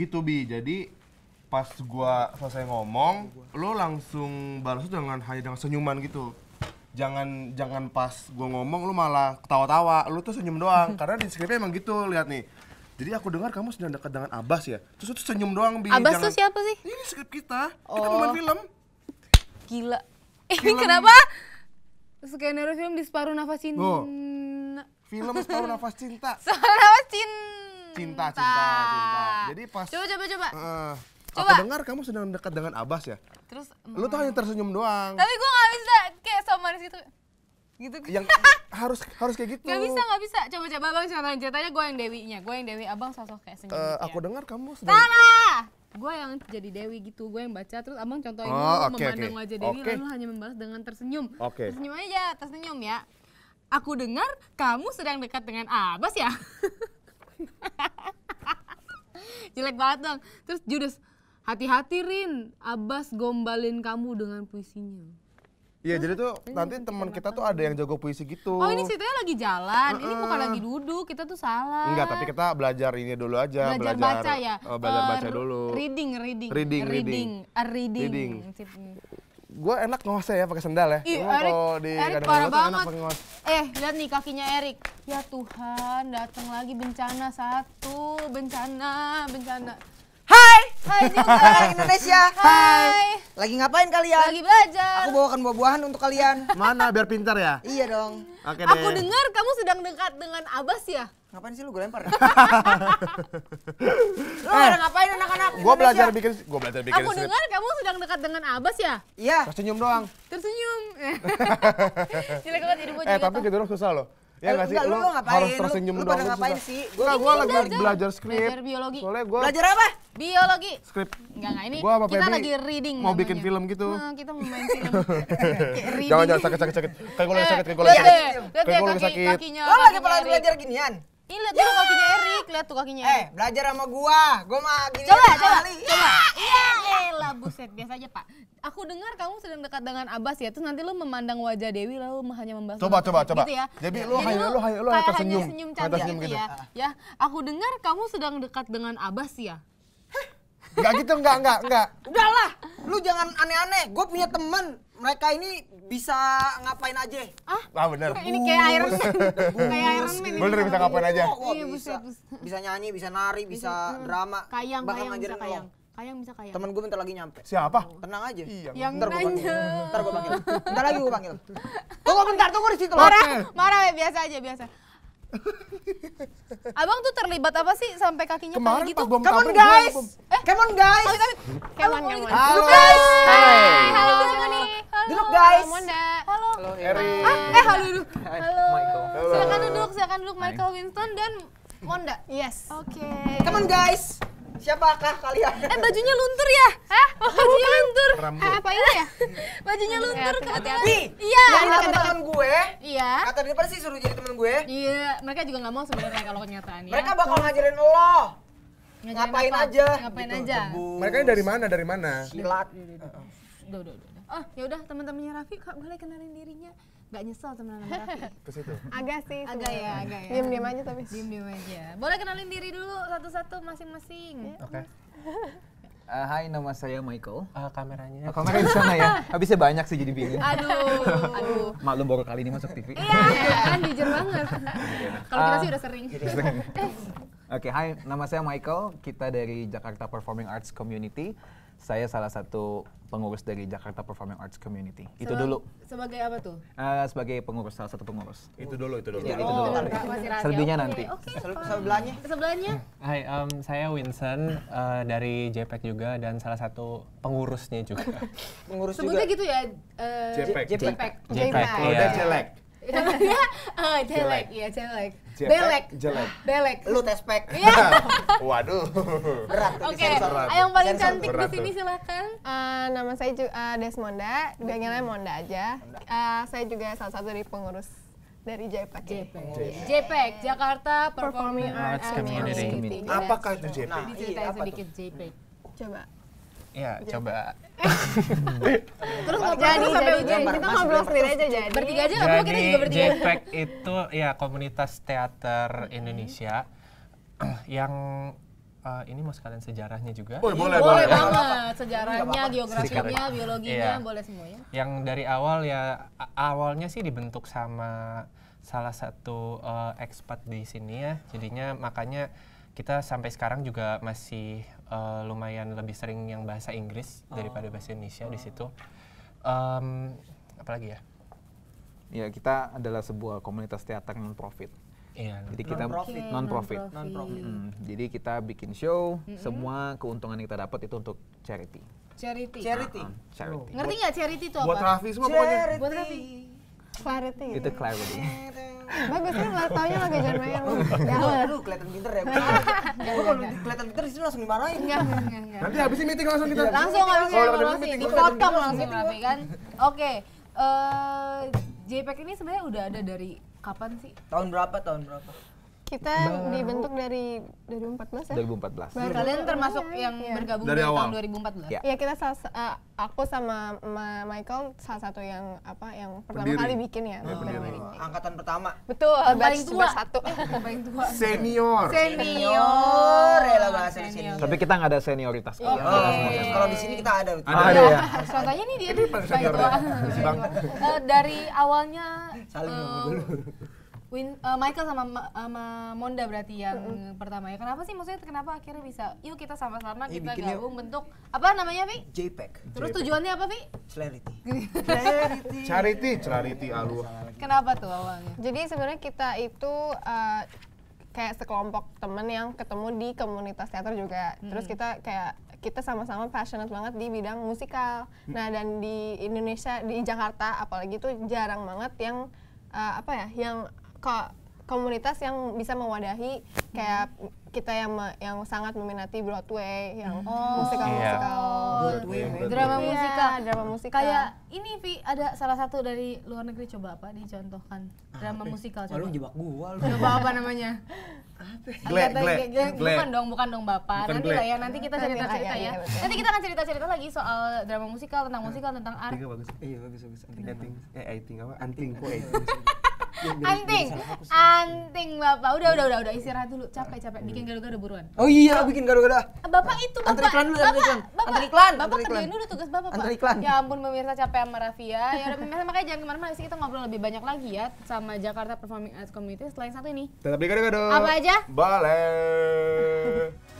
gitu bi jadi pas gua selesai ngomong lo langsung balas dengan hanya dengan senyuman gitu jangan jangan pas gua ngomong lo malah ketawa-tawa lo tuh senyum doang karena di skripnya emang gitu lihat nih jadi aku dengar kamu sedang dekat dengan Abbas ya. Terus tuh senyum doang, Bi. Abbas jangan... tuh siapa sih? Ini skrip kita. Oh. Kita film. Gila. Ini film... kenapa? Skenario film di separuh nafas cinta. Oh. Film separuh nafas cinta. Separuh nafas cinta. Cinta, cinta, cinta. Jadi pas Coba coba coba. Uh, coba. Aku dengar kamu sedang dekat dengan Abbas ya? Terus lu tuh hmm. hanya tersenyum doang. Tapi gue gak bisa kayak so manis gitu. Gitu. Yang harus harus kayak gitu. Gak bisa, gak bisa. Coba coba Bang contoh ceritanya gue yang dewinya. Gue yang dewi, Abang sosok kayak senyum. Uh, eh, gitu aku ya. dengar kamu sedang Sama! gue yang jadi dewi gitu gue yang baca terus abang contohin oh, okay, memandang okay. wajah dewi okay. lalu hanya membalas dengan tersenyum okay. tersenyum aja tersenyum ya aku dengar kamu sedang dekat dengan Abbas ya Jelek banget dong. Terus Judas, hati-hati Rin, Abbas gombalin kamu dengan puisinya. Iya, jadi tuh nanti teman kita tuh ada yang jago puisi gitu. Oh, ini ceritanya lagi jalan. Uh-uh. Ini bukan lagi duduk, kita tuh salah. Enggak, tapi kita belajar ini dulu aja, belajar, belajar baca ya. Oh, belajar baca dulu. Reading, reading. Reading, reading. Reading. reading. reading. reading gue enak ngawas ya pakai sendal ya. Ih, Cuman Erik, di Erik parah banget. Enak eh, lihat nih kakinya Erik. Ya Tuhan, datang lagi bencana satu, bencana, bencana. Hai, hai juga Indonesia. Hai. Lagi ngapain kalian? Lagi belajar. Aku bawakan buah-buahan untuk kalian. Mana biar pintar ya? iya dong. Oke okay, Aku dengar kamu sedang dekat dengan Abbas ya? Ngapain sih lu gue lempar? lu eh, ngapain anak-anak? Gue belajar bikin, gue belajar bikin Aku dengar kamu sedang dekat dengan Abbas ya? Iya. Tersenyum doang. Tersenyum. Jelek banget hidup gue Eh tapi gitu dong susah loh. Ya eh, nggak sih? Lu, lu ngapain? Harus tersenyum lu, doang. Lu pada ngapain sih? Gue gua lagi belajar skrip. Belajar biologi. Soalnya gua Belajar apa? Biologi. Skrip. Enggak enggak ini gua kita lagi reading Mau bikin film gitu. kita mau main film. Jangan jangan sakit sakit sakit. Kayak gue sakit, kayak gue sakit. Kayak gue lagi sakit. Lu lagi belajar ginian? Ini lihat dulu kakinya ya. Erik, lihat tuh kakinya. Eh, belajar sama gua. Gua mah gini. Coba, coba. Kali. Coba. Ya. Iya, elah buset, biasa aja, Pak. Aku dengar kamu sedang dekat dengan Abbas ya, terus nanti lu memandang wajah Dewi lalu hanya membahas. Coba, coba, coba. Gitu ya. Jadi lu hanya lu hanya lu hanya Senyum cantik senyum gitu, gitu. ya. Ya, aku dengar kamu sedang dekat dengan Abbas ya. Enggak gitu, enggak, enggak, enggak. Udahlah, lu jangan aneh-aneh. Gue punya temen mereka ini bisa ngapain aja. Ah, ah bener. Ini kayak air. Man. kayak Iron Man. Bener bisa ngapain aja. Oh, iya, bisa. bisa nyanyi, bisa nari, bisa, bisa drama. Kayang, Bahkan kayang, bisa kayang. Lo. Kayang bisa kayang. Temen gue bentar lagi nyampe. Siapa? Tenang aja. Iya. Yang ntar gue panggil. Ntar gue panggil. Ntar lagi gue panggil. Tunggu bentar, tunggu di situ. Marah, marah ya biasa aja biasa. Abang tuh terlibat apa sih sampai kakinya kayak gitu? come on guys. Eh, come on guys. Come on, come on. Halo guys. Hai, halo, halo. halo. Duduk guys. Halo Monda. Halo. Halo Ah, eh halo dulu. Halo. halo. Silakan duduk, silakan duduk Michael Winston dan Monda. Yes. Oke. Okay. Come on guys. Siapakah kalian? Eh bajunya luntur ya? Hah? Oh, bajunya Bukan. luntur. Rambut. Eh, apa ini ya? bajunya luntur ya, kebetulan. Iya. Yang kata teman gue. Iya. Kata dia pasti suruh jadi teman gue. Iya. Mereka juga nggak mau sebenarnya kalau kenyataannya. Mereka bakal ngajarin lo. Ngajarin ngapain apa? aja? Ngapain gitu, aja? Tembus. Mereka dari mana? Dari mana? Silat. Duh, duh, duh oh ya udah teman-temannya Raffi kak boleh kenalin dirinya nggak nyesel teman-teman Raffi ke situ agak sih agak ya agak ya diem diem aja tapi diem diem aja boleh kenalin diri dulu satu-satu masing-masing iya, oke okay. Uh, hai, nama saya Michael. Uh, kameranya. Oh, kameranya di sana ya. Habisnya banyak sih jadi bingung. Aduh. Aduh. Maklum baru kali ini masuk TV. Iya, kan jujur banget. Kalau kita uh, sih udah sering. sering. Eh. Oke, okay, hai, nama saya Michael. Kita dari Jakarta Performing Arts Community saya salah satu pengurus dari Jakarta Performing Arts Community. Sebab, itu dulu. Sebagai apa tuh? Uh, sebagai pengurus salah satu pengurus. Oh. Itu dulu, itu dulu. Ya, oh, itu dulu. Selebihnya okay. nanti. Okay, sebelahnya. Sebelahnya. Hai, um, saya Winston uh, dari JPEG juga dan salah satu pengurusnya juga. pengurus Sebutnya juga. gitu ya. Uh, eh, JPEG. JPEG. JPEG. JPEG. JPEG. Oh, yeah. jelek ya uh, jelek, ya jelek. Belek. Jelek. Belek. Lu tespek. Iya. iya. Waduh. Berat. Oke. Okay. Yang paling cantik di sini silakan. Uh, nama saya uh, Desmonda, dipanggilnya Monda aja. Uh, saya juga salah satu dari pengurus dari JPEG. JPEG. JPEG, Jakarta Performing Arts Community. Apakah itu JPEG? Nah, iya, apa sedikit JPEG. Coba. Iya, coba. Terus nggak jadi, jadi, jadi. Kita ngobrol sendiri aja jadi. Bertiga aja nggak kita juga bertiga. JPEG itu ya komunitas teater Indonesia mm-hmm. yang Uh, ini mau sekalian sejarahnya juga. Oh, boleh, boleh, boleh banget. Sejarahnya, geografinya, biologinya, iya. boleh semuanya. Yang dari awal ya awalnya sih dibentuk sama salah satu uh, eh, ekspat di sini ya. Jadinya makanya kita sampai sekarang juga masih uh, lumayan lebih sering yang bahasa Inggris oh. daripada bahasa Indonesia oh. di situ. Um, apalagi ya? Ya kita adalah sebuah komunitas teater non profit. Iya, jadi kita non-profit. non-profit. Non-profit. Mm, jadi kita bikin show, mm -hmm. semua keuntungan yang kita dapat itu untuk charity. Charity. Charity. Uh ah, -huh. Ah. charity. Oh. Ngerti nggak charity itu apa? Buat Raffi semua charity. pokoknya. Buat Raffi. Clarity. Itu clarity. Bagus kan lah taunya lagi jangan main lu. Ya lu kelihatan pinter ya. Gua kalau kelihatan pinter di sini langsung dimarahin. Enggak, enggak, Nanti habis meeting langsung kita. Langsung langsung evaluasi, dipotong langsung tapi kan. Oke. Eh JPEG ini sebenarnya udah ada dari kapan sih? Tahun berapa? Tahun berapa? Kita baru. dibentuk dari 2014 ya? 2014. Baru. Kalian termasuk yang ya. bergabung dari, awal. tahun 2014? Iya, ya, kita salah, uh, aku sama Ma Michael salah satu yang apa yang pertama pendiri. kali bikin ya. Iya, oh. Pendiri. Iya, iya. Angkatan pertama. Betul, paling tua. satu. Eh, paling tua. Senior. Senior. Rela bahasa senior. senior. Tapi kita nggak ada senioritas. Oh. Oh, kalau di sini kita ada. ah, ada ya. Soalnya nih dia. Ini paling senior. Ya? Eh, dari awalnya. Saling dulu. Win, uh, Michael sama sama Monda berarti yang mm -hmm. pertama ya. Kenapa sih maksudnya kenapa akhirnya bisa? Yuk kita sama-sama eh, kita gabung bentuk apa namanya, Vi? JPEG. Terus JPEG. tujuannya apa, Vi? Clarity. clarity. Charity, Clarity. alu. Kenapa tuh awalnya? Jadi sebenarnya kita itu uh, kayak sekelompok temen yang ketemu di komunitas teater juga. Hmm. Terus kita kayak kita sama-sama passionate banget di bidang musikal. Hmm. Nah, dan di Indonesia di Jakarta apalagi itu jarang banget yang uh, apa ya? yang ko komunitas yang bisa mewadahi kayak kita yang yang sangat meminati Broadway, yang hmm. oh, musikal musikal, yeah. Broadway, drama Broadway. Iya, musikal, yeah, drama musikal. Kayak ini Vi ada salah satu dari luar negeri coba apa dicontohkan drama apa? Ah, musikal coba. Lu jebak gua lu. Coba apa namanya? Glad, glad, bukan dong, bukan dong Bapak. Bukan nanti lah ya, nanti kita iya, cerita-cerita iya, ya. Nanti kita akan cerita-cerita lagi soal drama musikal, tentang musikal, tentang art. Iya bagus. Iya bagus bagus. Anting anting. Eh anting apa? Anting kok. anting anting bapak udah udah udah udah istirahat dulu capek capek bikin gado-gado buruan oh iya bikin gado-gado ah. bapak itu bapak iklan dulu bapak iklan iklan bapak kerjain dulu tugas bapak antar iklan ya ampun pemirsa capek sama Rafia ya udah pemirsa makanya jangan kemana-mana sih kita ngobrol lebih banyak lagi ya sama Jakarta Performing Arts Community selain satu ini tetap di gara gado apa aja boleh